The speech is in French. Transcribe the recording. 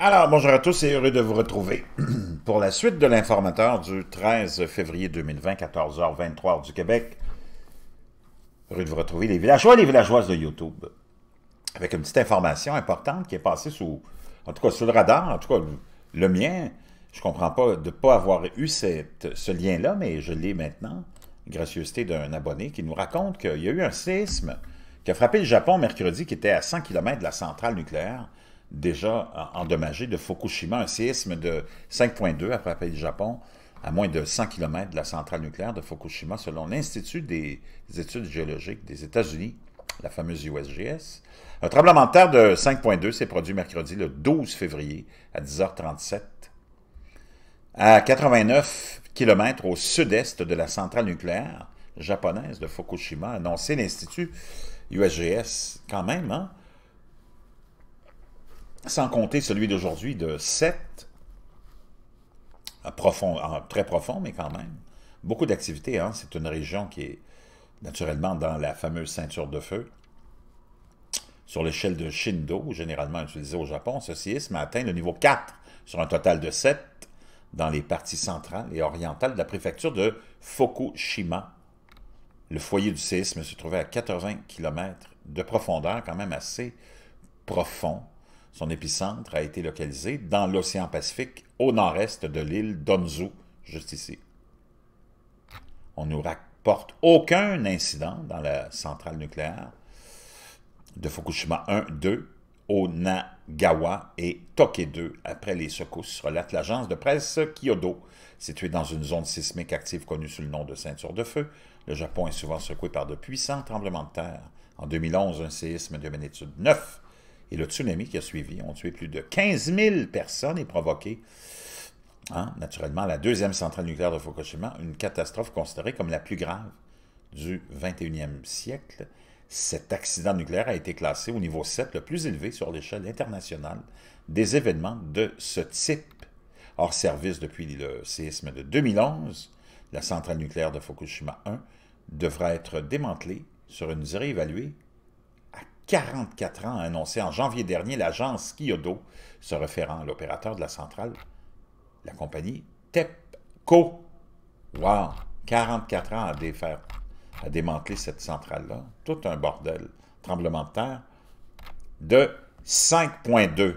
Alors, bonjour à tous et heureux de vous retrouver pour la suite de l'informateur du 13 février 2020, 14h23 du Québec. Heureux de vous retrouver, les villageois et les villageoises de YouTube, avec une petite information importante qui est passée sous, en tout cas, sous le radar, en tout cas, le, mien. Je ne comprends pas de ne pas avoir eu ce lien-là, mais je l'ai maintenant, gracieuseté d'un abonné qui nous raconte qu'il y a eu un séisme qui a frappé le Japon mercredi, qui était à 100 km de la centrale nucléaire déjà endommagé de Fukushima, un séisme de 5.2 après pays du Japon à moins de 100 km de la centrale nucléaire de Fukushima, selon l'Institut des études géologiques des États-Unis, la fameuse USGS. Un tremblement de terre de 5.2 s'est produit mercredi le 12 février à 10h37 à 89 km au sud-est de la centrale nucléaire japonaise de Fukushima, annoncé l'Institut USGS quand même, hein? sans compter celui d'aujourd'hui de 7, profond, très profond, mais quand même. Beaucoup d'activités, hein. c'est une région qui est naturellement dans la fameuse ceinture de feu. Sur l'échelle de Shindo, généralement utilisée au Japon, ce séisme a atteint le niveau 4 sur un total de 7 dans les parties centrales et orientales de la préfecture de Fukushima. Le foyer du séisme se trouvait à 80 km de profondeur, quand même assez profond. Son épicentre a été localisé dans l'océan Pacifique, au nord-est de l'île d'Onzu, juste ici. On nous rapporte aucun incident dans la centrale nucléaire de Fukushima 1, 2, Onagawa et Toké 2 après les secousses, relate l'agence de presse Kyodo. Située dans une zone sismique active connue sous le nom de ceinture de feu, le Japon est souvent secoué par de puissants tremblements de terre. En 2011, un séisme de magnitude 9 et le tsunami qui a suivi ont tué plus de 15 000 personnes et provoqué, hein, naturellement, la deuxième centrale nucléaire de Fukushima, une catastrophe considérée comme la plus grave du 21e siècle. Cet accident nucléaire a été classé au niveau 7, le plus élevé sur l'échelle internationale des événements de ce type. Hors service depuis le séisme de 2011, la centrale nucléaire de Fukushima 1 devra être démantelée sur une durée évaluée 44 ans, a annoncé en janvier dernier l'agence Kyodo, se référant à l'opérateur de la centrale, la compagnie TEPCO. Wow! 44 ans à défaire, à démanteler cette centrale-là. Tout un bordel. Tremblement de terre de 5,2.